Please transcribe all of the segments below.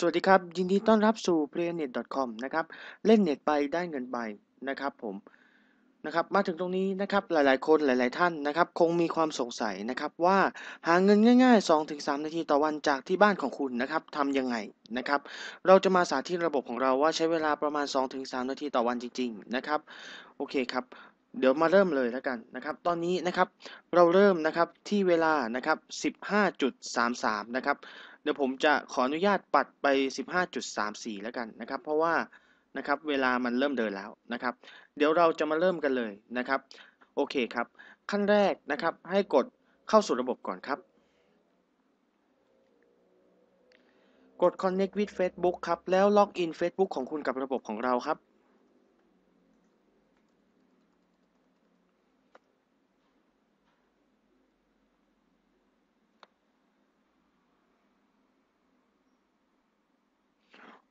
สวัสดีครับยินดีต้อนรับสู่ playnet.com นะครับเล่นเน็ตไปได้เงินไปนะครับผมนะครับมาถึงตรงนี้นะครับหลาย ๆคน หลาย ๆท่านนะครับ คงมีความสงสัยนะครับว่าหาเงินง่าย ๆ 2-3 นาทีต่อวันจากที่บ้านของคุณนะครับทำยังไงนะครับ เราจะมาสาธิตระบบของเราว่าใช้เวลาประมาณ 2-3 นาทีต่อวันจริง ๆ นะครับ โอเคครับ เดี๋ยวมาเริ่มเลยแล้วกันนะครับ ตอนนี้นะครับเราเริ่มนะครับที่เวลานะครับ15.33 นะครับดี๋ยวผมจะขออนุญาตปัดไป 15.34 แล้วกันนะครับ เพราะว่า นะครับ เวลามันเริ่มเดินแล้วนะครับ เดี๋ยวเราจะมาเริ่มกันเลยนะครับ โอเคครับ ขั้นแรกนะครับ ให้กดเข้าสู่ระบบก่อนครับ กด connect with Facebook ครับ แล้วล็อกอิน Facebook ของคุณกับระบบของเราครับ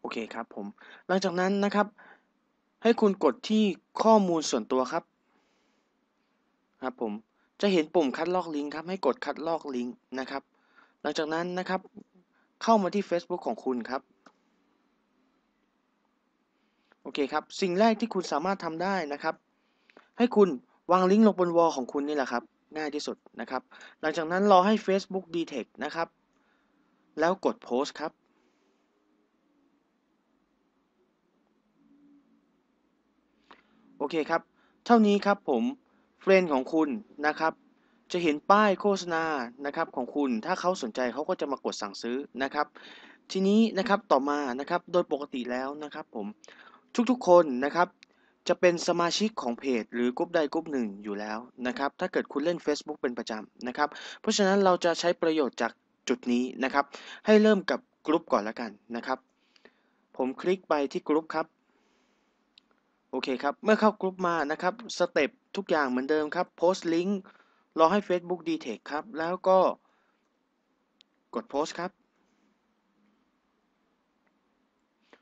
โอเคครับผมหลังจากนั้นนะครับ ให้คุณกดที่ข้อมูลส่วนตัวครับครับผมจะเห็นปุ่มคัดลอกลิงก์ครับให้กดคัดลอกลิงก์นะครับหลังจากนั้นนะครับเข้ามาที่ Facebook ของคุณครับโอเคครับสิ่งแรกที่คุณสามารถทำได้นะครับ ให้คุณวางลิงก์ลงบนวอลของคุณนี่แหละครับง่ายที่สุดนะครับ หลังจากนั้นรอให้ Facebook Detect นะครับ แล้วกดโพสต์ครับโอเคครับ เท่านี้ครับผมเฟรนของคุณนะครับ จะเห็นป้ายโฆษณานะครับของคุณ ถ้าเขาสนใจเขาก็จะมากดสั่งซื้อนะครับ ทีนี้นะครับต่อมานะครับ โดยปกติแล้วนะครับ ผม ทุกๆคนนะครับ จะเป็นสมาชิกของเพจ หรือ กลุ่มใด กลุ่มหนึ่งอยู่แล้วนะครับ ถ้าเกิดคุณเล่น Facebook เป็นประจำนะครับ เพราะฉะนั้นเราจะใช้ประโยชน์จากจุดนี้นะครับ ให้เริ่มกับกลุ่มก่อนละกันนะครับ ผมคลิกไปที่กลุ่มครับโอเคครับ เมื่อเข้ากลุ่มมานะครับ สเต็ปทุกอย่างเหมือนเดิมครับ โพสต์ลิงก์รอให้ Facebook Detect ครับ แล้วก็กดโพสต์ ครับ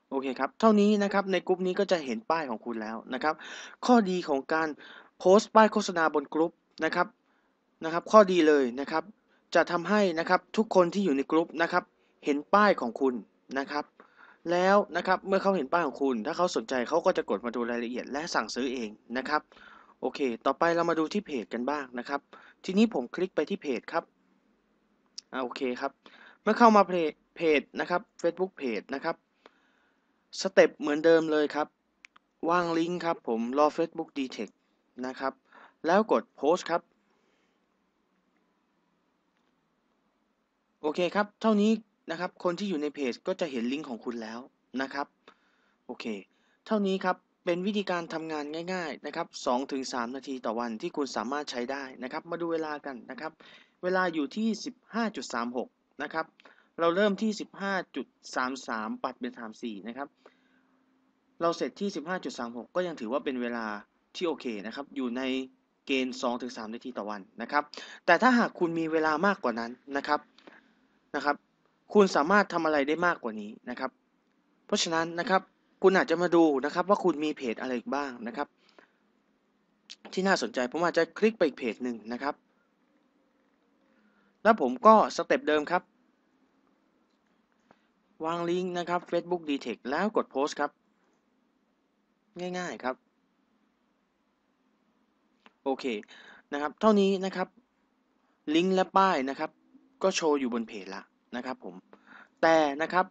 โอเคครับ เท่านี้นะครับ ในกลุ่มนี้ก็จะเห็นป้ายของคุณแล้วนะครับ ข้อดีของการโพสต์ป้ายโฆษณาบนกลุ่มนะครับ นะครับ ข้อดีเลยนะครับ จะทำให้นะครับทุกคนที่อยู่ในกลุ่มนะครับ เห็นป้ายของคุณนะครับแล้วนะครับเมื่อเขาเห็นป้ายของคุณ ถ้าเขาสนใจเขาก็จะกดมาดูรายละเอียดและสั่งซื้อเองนะครับ โอเค ต่อไปเรามาดูที่เพจกันบ้างนะครับ ทีนี้ผมคลิกไปที่เพจครับอ่าโอเคครับ เมื่อเข้ามาเพจนะครับ Facebook เพจนะครับสเต็ปเหมือนเดิมเลยครับ วางลิงก์ครับผมรอ Facebook Detect นะครับ แล้วกดโพสครับ โอเคครับเท่านี้นะครับ คนที่อยู่ในเพจก็จะเห็นลิงก์ของคุณแล้วนะครับ โอเค เท่านี้ครับ เป็นวิธีการทำงานง่าย ๆนะครับ2-3นาทีต่อวันที่คุณสามารถใช้ได้นะครับ มาดูเวลากันนะครับ เวลาอยู่ที่ 15.36นะครับ เราเริ่มที่ 15.33ปัดเป็น34นะครับ เราเสร็จที่ 15.36 ก็ยังถือว่าเป็นเวลาที่โอเคนะครับ อยู่ในเกณฑ์2-3นาทีต่อวันนะครับ แต่ถ้าหากคุณมีเวลามากกว่านั้นนะครับ นะครับคุณสามารถทำอะไรได้มากกว่านี้นะครับ เพราะฉะนั้นนะครับ คุณอาจจะมาดูนะครับ ว่าคุณมีเพจอะไร อีกบ้างนะครับ ที่น่าสนใจผมอาจจะคลิกไปอีกเพจหนึ่งนะครับ แล้วผมก็สเต็ปเดิมครับ วางลิงก์นะครับ Facebook Detect แล้วกดโพสต์ครับ ง่าย ๆครับ โอเคนะครับ เท่านี้นะครับ ลิงก์และป้ายนะครับ ก็โชว์อยู่บนเพจละนะครับผมแต่นะครับ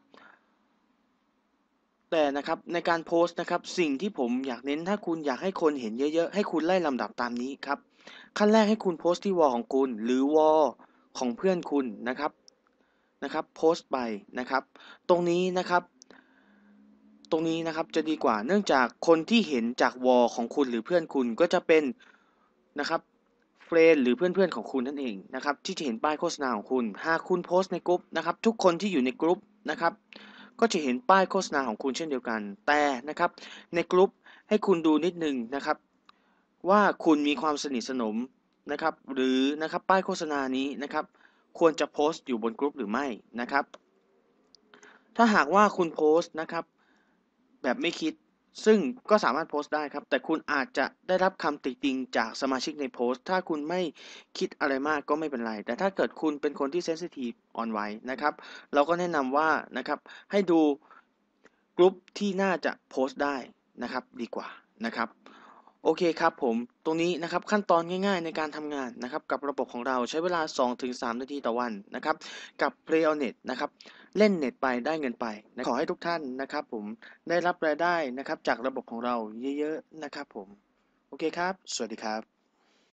แต่นะครับในการโพสต์นะครับสิ่งที่ผมอยากเน้นถ้าคุณอยากให้คนเห็นเยอะๆ ให้คุณไล่ลำดับตามนี้ครับ ขั้นแรกให้คุณโพสต์ที่วอลของคุณหรือวอลของเพื่อนคุณนะครับนะครับ โพสต์ไปนะครับ ตรงนี้นะครับ ตรงนี้นะครับจะดีกว่าเนื่องจากคนที่เห็นจากวอลของคุณหรือเพื่อนคุณก็จะเป็นนะครับรน i e หรือเพื่อนๆของคุณนั่นเองนะครับที่จะเห็นป้ายโฆษณาของคุณหากคุณโพสต์ในกลุ่มนะครับทุกคนที่อยู่ในกลุ่มนะครับก็จะเห็นป้ายโฆษณาของคุณเช่นเดียวกัน แต่นะครับในกลุ่มให้คุณดูนิดนึงนะครับว่าคุณมีความสนิทสนมนะครับหรือนะครับป้ายโฆษณานี้นะครับควรจะโพสต์อยู่บนกลุ่มหรือไม่นะครับ ถ้าหากว่าคุณโพสต์นะครับแบบไม่คิดซึ่งก็สามารถโพสต์ได้ครับ แต่คุณอาจจะได้รับคำติติงจากสมาชิกในโพสต์ ถ้าคุณไม่คิดอะไรมากก็ไม่เป็นไร แต่ถ้าเกิดคุณเป็นคนที่เซนซิทีฟอ่อนไหวนะครับ เราก็แนะนำว่านะครับให้ดูกลุ่มที่น่าจะโพสต์ได้นะครับดีกว่านะครับโอเคครับผม ตรงนี้นะครับขั้นตอนง่ายๆในการทำงานนะครับ กับระบบของเราใช้เวลา 2-3นาทีต่อวันนะครับ กับ Play on Net นะครับเล่นเน็ตไปได้เงินไปนะขอให้ทุกท่านนะครับ ผมได้รับรายได้นะครับ จากระบบของเราเยอะ ๆนะครับ ผม โอเคครับ สวัสดีครับ